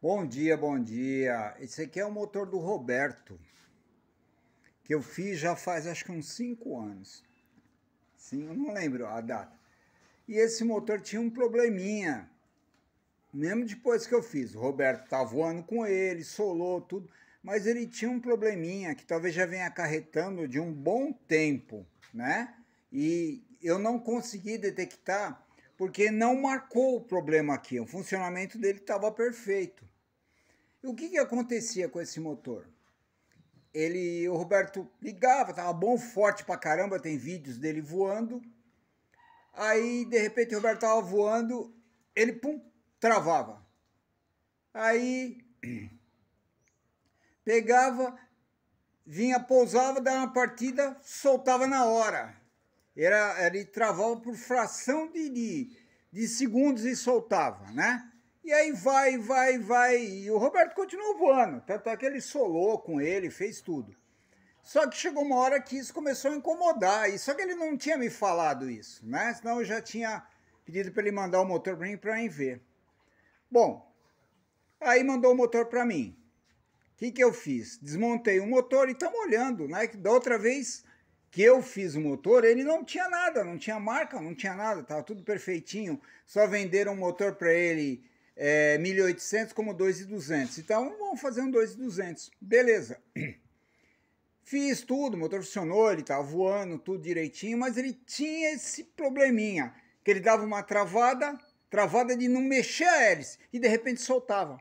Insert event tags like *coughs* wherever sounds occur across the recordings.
Bom dia, bom dia. Esse aqui é o motor do Roberto, que eu fiz já faz acho que uns 5 anos. Sim, eu não lembro a data. E esse motor tinha um probleminha. Mesmo depois que eu fiz, o Roberto tá voando com ele, solou tudo, mas ele tinha um probleminha que talvez já venha acarretando de um bom tempo, né? E eu não consegui detectar porque não marcou o problema aqui, o funcionamento dele estava perfeito. E o que, que acontecia com esse motor? Ele, o Roberto ligava, tava bom, forte pra caramba, tem vídeos dele voando. Aí, de repente, o Roberto estava voando, ele pum, travava. Aí pegava, vinha, pousava, dava uma partida, soltava na hora. Era, ele travava por fração de, de, de segundos e soltava, né? E aí vai, vai, vai. E o Roberto continuou voando. Tanto é que ele solou com ele, fez tudo. Só que chegou uma hora que isso começou a incomodar. E só que ele não tinha me falado isso, né? Senão eu já tinha pedido para ele mandar o motor para mim para mim ver. Bom, aí mandou o motor para mim. O que, que eu fiz? Desmontei o motor e estamos olhando, né? Da outra vez que eu fiz o motor, ele não tinha nada, não tinha marca, não tinha nada, tava tudo perfeitinho. Só venderam um motor para ele é, 1.800 como 2.200. Então, vamos fazer um 2.200. Beleza. *clears throat* Fiz tudo, o motor funcionou, ele tava voando, tudo direitinho, mas ele tinha esse probleminha, que ele dava uma travada, travada de não mexer a hélice, e de repente soltava.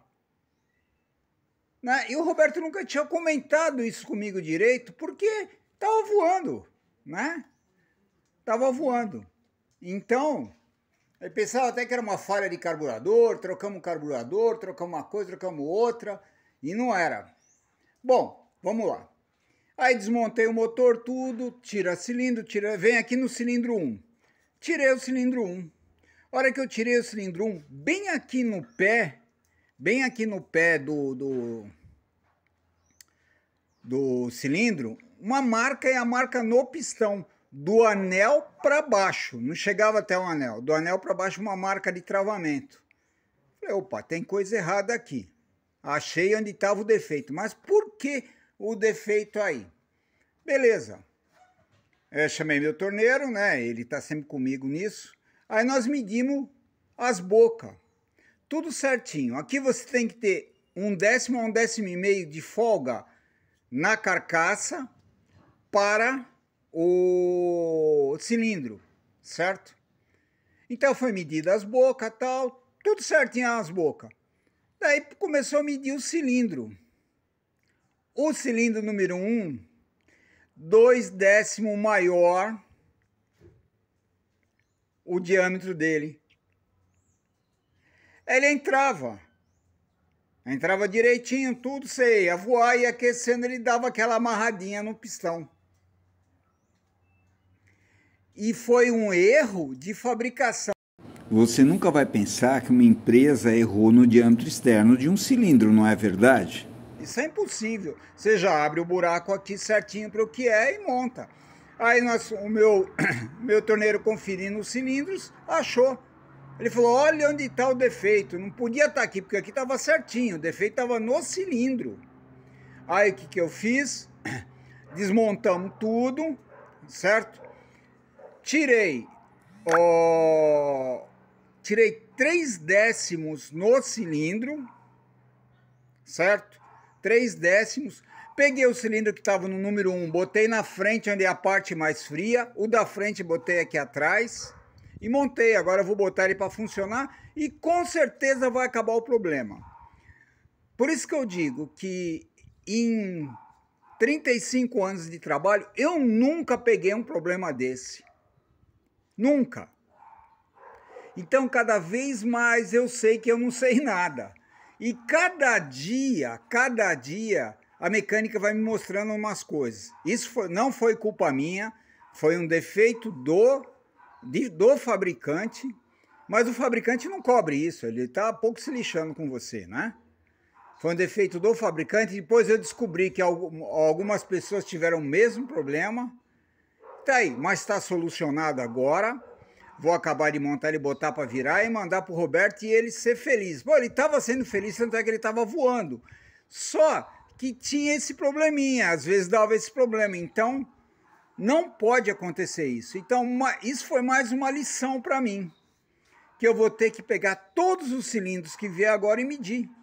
Né? E o Roberto nunca tinha comentado isso comigo direito, porque Tava voando, né? Tava voando. Então, eu pensava até que era uma falha de carburador, trocamos um carburador, trocamos uma coisa, trocamos outra, e não era. Bom, vamos lá. Aí desmontei o motor, tudo, tira cilindro, tira, vem aqui no cilindro 1. Tirei o cilindro 1. A hora que eu tirei o cilindro 1, bem aqui no pé, bem aqui no pé do, do, do cilindro, uma marca e a marca no pistão, do anel para baixo, não chegava até o anel, do anel para baixo uma marca de travamento. Falei, opa, tem coisa errada aqui. Achei onde estava o defeito, mas por que o defeito aí? Beleza. Eu é, chamei meu torneiro, né? Ele está sempre comigo nisso. Aí nós medimos as bocas. Tudo certinho. Aqui você tem que ter um décimo a um décimo e meio de folga na carcaça para o cilindro, certo? Então foi medida as bocas, tal, tudo certinho as bocas. Daí começou a medir o cilindro. O cilindro número 1, um, dois décimos maior o diâmetro dele. Ele entrava. Entrava direitinho, tudo, sei, ia voar e aquecendo, ele dava aquela amarradinha no pistão e foi um erro de fabricação. Você nunca vai pensar que uma empresa errou no diâmetro externo de um cilindro, não é verdade? Isso é impossível. Você já abre o buraco aqui certinho para o que é e monta. Aí nós, o meu, *coughs* meu torneiro conferindo os cilindros, achou. Ele falou: olha onde está o defeito. Não podia estar tá aqui, porque aqui estava certinho. O defeito estava no cilindro. Aí o que, que eu fiz? *coughs* Desmontamos tudo, certo? tirei, ó, tirei 3 décimos no cilindro, certo? 3 décimos. Peguei o cilindro que estava no número 1, botei na frente onde é a parte mais fria, o da frente botei aqui atrás e montei. Agora vou botar ele para funcionar e com certeza vai acabar o problema. Por isso que eu digo que em 35 anos de trabalho eu nunca peguei um problema desse. Nunca. Então, cada vez mais eu sei que eu não sei *laughs* nada. E cada dia, cada dia, a mecânica vai me mostrando umas coisas. Isso foi, não foi culpa minha, foi um defeito do, de, do fabricante, mas o fabricante não cobre isso, ele está pouco se lixando com você, né? Foi um defeito do fabricante. Depois eu descobri que algumas pessoas tiveram o mesmo problema tá aí, mas está solucionado agora. Vou acabar de montar e botar para virar e mandar para o Roberto e ele ser feliz. Bom, ele estava sendo feliz, tanto é que ele estava voando. Só que tinha esse probleminha, às vezes dava esse problema. Então, não pode acontecer isso. Então, uma, isso foi mais uma lição para mim, que eu vou ter que pegar todos os cilindros que vier agora e medir.